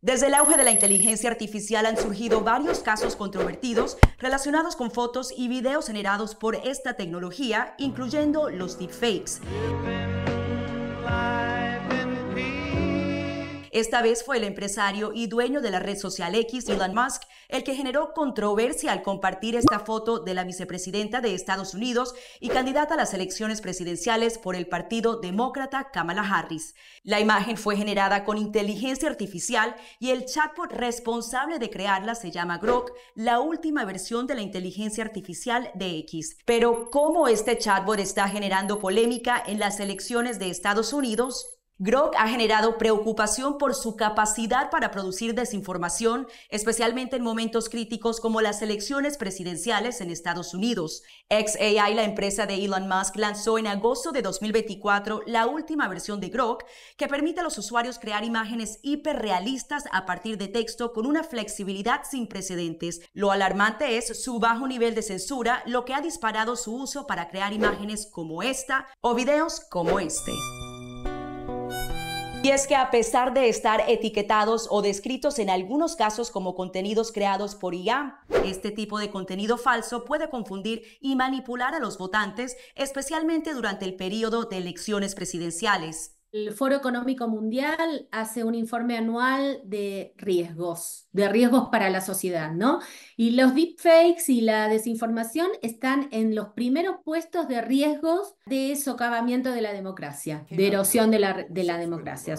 Desde el auge de la inteligencia artificial han surgido varios casos controvertidos relacionados con fotos y videos generados por esta tecnología, incluyendo los deepfakes. Esta vez fue el empresario y dueño de la red social X, Elon Musk, el que generó controversia al compartir esta foto de la vicepresidenta de Estados Unidos y candidata a las elecciones presidenciales por el Partido Demócrata Kamala Harris. La imagen fue generada con inteligencia artificial y el chatbot responsable de crearla se llama Grok, la última versión de la inteligencia artificial de X. Pero cómo este chatbot está generando polémica en las elecciones de Estados Unidos Grok ha generado preocupación por su capacidad para producir desinformación, especialmente en momentos críticos como las elecciones presidenciales en Estados Unidos. XAI, la empresa de Elon Musk, lanzó en agosto de 2024 la última versión de Grok, que permite a los usuarios crear imágenes hiperrealistas a partir de texto con una flexibilidad sin precedentes. Lo alarmante es su bajo nivel de censura, lo que ha disparado su uso para crear imágenes como esta o videos como este. Y es que a pesar de estar etiquetados o descritos en algunos casos como contenidos creados por IA, este tipo de contenido falso puede confundir y manipular a los votantes, especialmente durante el periodo de elecciones presidenciales el Foro Económico Mundial hace un informe anual de riesgos, de riesgos para la sociedad, ¿no? Y los deepfakes y la desinformación están en los primeros puestos de riesgos de socavamiento de la democracia, de erosión de la, de la democracia.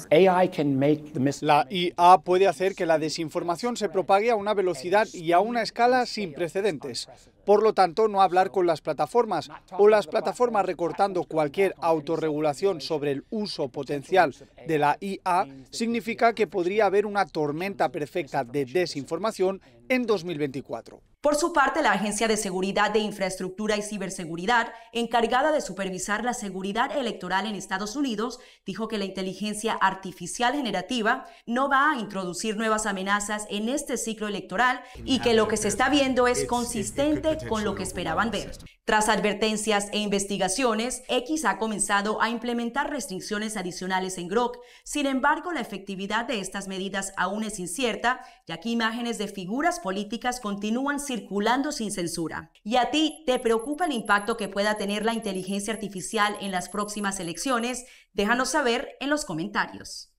La IA puede hacer que la desinformación se propague a una velocidad y a una escala sin precedentes. Por lo tanto, no hablar con las plataformas o las plataformas recortando cualquier autorregulación sobre el uso potencial de la IA significa que podría haber una tormenta perfecta de desinformación en 2024. Por su parte, la Agencia de Seguridad de Infraestructura y Ciberseguridad, encargada de supervisar la seguridad electoral en Estados Unidos, dijo que la inteligencia artificial generativa no va a introducir nuevas amenazas en este ciclo electoral y que lo que se está viendo es consistente con lo que esperaban ver. Tras advertencias e investigaciones, X ha comenzado a implementar restricciones adicionales en GROK. Sin embargo, la efectividad de estas medidas aún es incierta, ya que imágenes de figuras políticas continúan circulando sin censura. ¿Y a ti te preocupa el impacto que pueda tener la inteligencia artificial en las próximas elecciones? Déjanos saber en los comentarios.